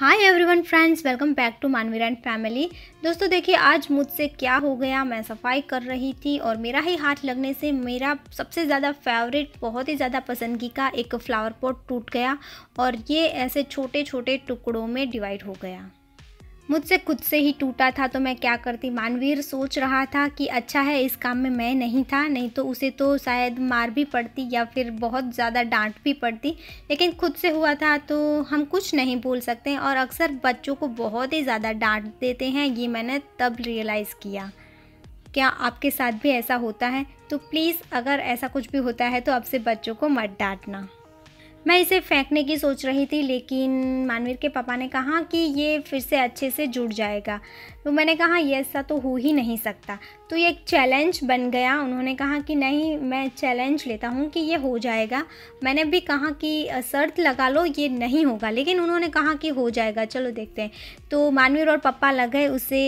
hi everyone friends welcome back to Manveer and family दोस्तों देखिए आज मुझसे क्या हो गया मैं सफाई कर रही थी और मेरा ही हाथ लगने से मेरा सबसे ज़्यादा फेवरेट बहुत ही ज़्यादा पसंदगी का एक फ्लावर पॉट टूट गया और ये ऐसे छोटे छोटे टुकड़ों में डिवाइड हो गया मुझसे खुद से ही टूटा था तो मैं क्या करती मानवीर सोच रहा था कि अच्छा है इस काम में मैं नहीं था नहीं तो उसे तो शायद मार भी पड़ती या फिर बहुत ज़्यादा डांट भी पड़ती लेकिन खुद से हुआ था तो हम कुछ नहीं बोल सकते और अक्सर बच्चों को बहुत ही ज़्यादा डांट देते हैं ये मैंने तब रियलाइज़ किया क्या आपके साथ भी ऐसा होता है तो प्लीज़ अगर ऐसा कुछ भी होता है तो आपसे बच्चों को मत डांटना मैं इसे फेंकने की सोच रही थी लेकिन मानवीर के पापा ने कहा कि ये फिर से अच्छे से जुड़ जाएगा तो मैंने कहा ये ऐसा तो हो ही नहीं सकता तो ये एक चैलेंज बन गया उन्होंने कहा कि नहीं मैं चैलेंज लेता हूँ कि ये हो जाएगा मैंने भी कहा कि शर्त लगा लो ये नहीं होगा लेकिन उन्होंने कहा कि हो जाएगा चलो देखते हैं तो मानवीर और पप्पा लग गए उसे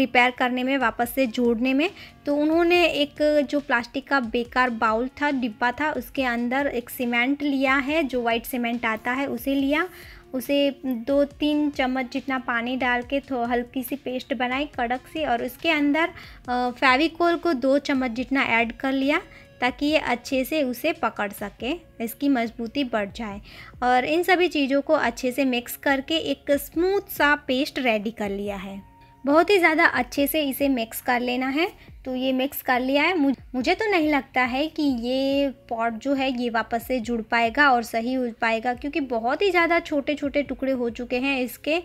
रिपेयर करने में वापस से जोड़ने में तो उन्होंने एक जो प्लास्टिक का बेकार बाउल था डिब्बा था उसके अंदर एक सीमेंट लिया है जो वाइट सीमेंट आता है उसे लिया उसे दो तीन चम्मच जितना पानी डाल के थो हल्की सी पेस्ट बनाई कड़क सी और उसके अंदर फेविकोल को दो चम्मच जितना ऐड कर लिया ताकि ये अच्छे से उसे पकड़ सके इसकी मजबूती बढ़ जाए और इन सभी चीज़ों को अच्छे से मिक्स करके एक स्मूथ सा पेस्ट रेडी कर लिया है बहुत ही ज़्यादा अच्छे से इसे मिक्स कर लेना है तो ये मिक्स कर लिया है मुझे तो नहीं लगता है कि ये पॉट जो है ये वापस से जुड़ पाएगा और सही हो पाएगा क्योंकि बहुत ही ज़्यादा छोटे छोटे टुकड़े हो चुके हैं इसके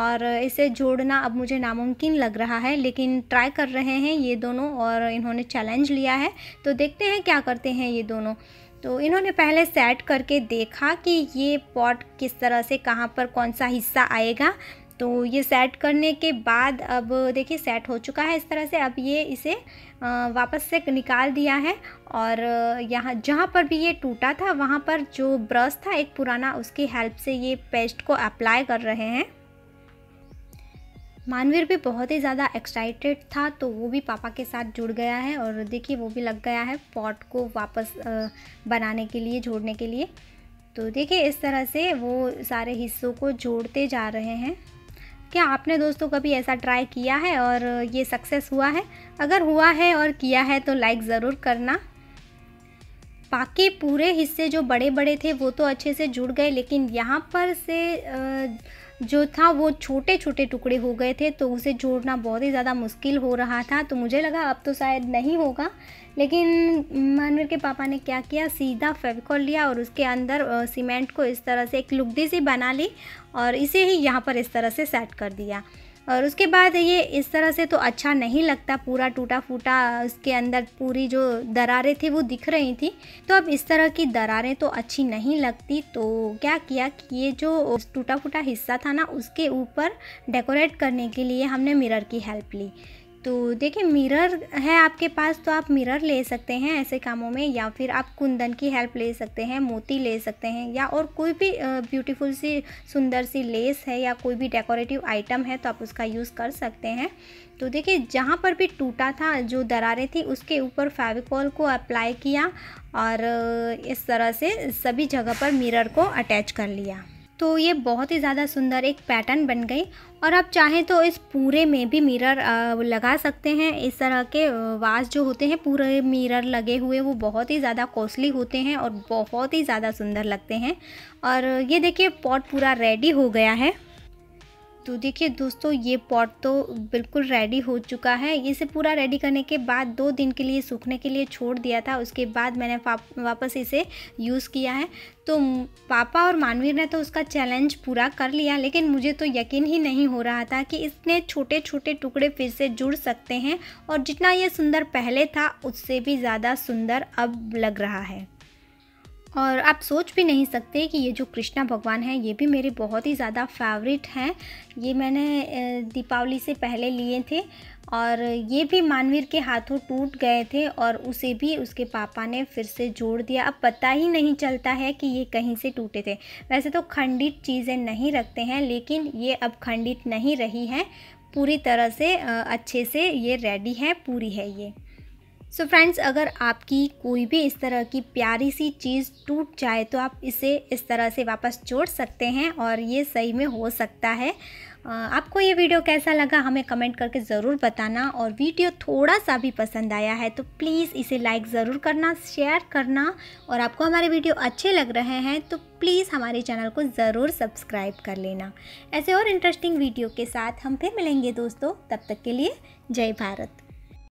और इसे जोड़ना अब मुझे नामुमकिन लग रहा है लेकिन ट्राई कर रहे हैं ये दोनों और इन्होंने चैलेंज लिया है तो देखते हैं क्या करते हैं ये दोनों तो इन्होंने पहले सेट करके देखा कि ये पॉट किस तरह से कहाँ पर कौन सा हिस्सा आएगा तो ये सेट करने के बाद अब देखिए सेट हो चुका है इस तरह से अब ये इसे वापस से निकाल दिया है और यहाँ जहाँ पर भी ये टूटा था वहाँ पर जो ब्रश था एक पुराना उसकी हेल्प से ये पेस्ट को अप्लाई कर रहे हैं मानवीर भी बहुत ही ज़्यादा एक्साइटेड था तो वो भी पापा के साथ जुड़ गया है और देखिए वो भी लग गया है पॉट को वापस बनाने के लिए जोड़ने के लिए तो देखिए इस तरह से वो सारे हिस्सों को जोड़ते जा रहे हैं क्या आपने दोस्तों कभी ऐसा ट्राई किया है और ये सक्सेस हुआ है अगर हुआ है और किया है तो लाइक ज़रूर करना बाकी पूरे हिस्से जो बड़े बड़े थे वो तो अच्छे से जुड़ गए लेकिन यहाँ पर से जो था वो छोटे छोटे टुकड़े हो गए थे तो उसे जोड़ना बहुत ही ज़्यादा मुश्किल हो रहा था तो मुझे लगा अब तो शायद नहीं होगा लेकिन मानवीर के पापा ने क्या किया सीधा फेविकॉल लिया और उसके अंदर सीमेंट को इस तरह से एक लुगदी सी बना ली और इसे ही यहाँ पर इस तरह से सेट कर दिया और उसके बाद ये इस तरह से तो अच्छा नहीं लगता पूरा टूटा फूटा उसके अंदर पूरी जो दरारें थी वो दिख रही थी तो अब इस तरह की दरारें तो अच्छी नहीं लगती तो क्या किया कि ये जो टूटा फूटा हिस्सा था ना उसके ऊपर डेकोरेट करने के लिए हमने मिरर की हेल्प ली तो देखिए मिरर है आपके पास तो आप मिरर ले सकते हैं ऐसे कामों में या फिर आप कुंदन की हेल्प ले सकते हैं मोती ले सकते हैं या और कोई भी ब्यूटीफुल सी सुंदर सी लेस है या कोई भी डेकोरेटिव आइटम है तो आप उसका यूज़ कर सकते हैं तो देखिए जहाँ पर भी टूटा था जो दरारें थी उसके ऊपर फेविकॉल को अप्लाई किया और इस तरह से सभी जगह पर मिरर को अटैच कर लिया तो ये बहुत ही ज़्यादा सुंदर एक पैटर्न बन गई और आप चाहें तो इस पूरे में भी मिरर लगा सकते हैं इस तरह के वास जो होते हैं पूरे मिरर लगे हुए वो बहुत ही ज़्यादा कॉस्टली होते हैं और बहुत ही ज़्यादा सुंदर लगते हैं और ये देखिए पॉट पूरा रेडी हो गया है तो देखिए दोस्तों ये पॉट तो बिल्कुल रेडी हो चुका है इसे पूरा रेडी करने के बाद दो दिन के लिए सूखने के लिए छोड़ दिया था उसके बाद मैंने वापस इसे यूज़ किया है तो पापा और मानवीर ने तो उसका चैलेंज पूरा कर लिया लेकिन मुझे तो यकीन ही नहीं हो रहा था कि इतने छोटे छोटे टुकड़े फिर से जुड़ सकते हैं और जितना ये सुंदर पहले था उससे भी ज़्यादा सुंदर अब लग रहा है और आप सोच भी नहीं सकते कि ये जो कृष्णा भगवान हैं ये भी मेरे बहुत ही ज़्यादा फेवरेट हैं ये मैंने दीपावली से पहले लिए थे और ये भी मानवीर के हाथों टूट गए थे और उसे भी उसके पापा ने फिर से जोड़ दिया अब पता ही नहीं चलता है कि ये कहीं से टूटे थे वैसे तो खंडित चीज़ें नहीं रखते हैं लेकिन ये अब खंडित नहीं रही है पूरी तरह से अच्छे से ये रेडी है पूरी है ये सो so फ्रेंड्स अगर आपकी कोई भी इस तरह की प्यारी सी चीज़ टूट जाए तो आप इसे इस तरह से वापस जोड़ सकते हैं और ये सही में हो सकता है आपको ये वीडियो कैसा लगा हमें कमेंट करके ज़रूर बताना और वीडियो थोड़ा सा भी पसंद आया है तो प्लीज़ इसे लाइक ज़रूर करना शेयर करना और आपको हमारे वीडियो अच्छे लग रहे हैं तो प्लीज़ हमारे चैनल को ज़रूर सब्सक्राइब कर लेना ऐसे और इंटरेस्टिंग वीडियो के साथ हम फिर मिलेंगे दोस्तों तब तक के लिए जय भारत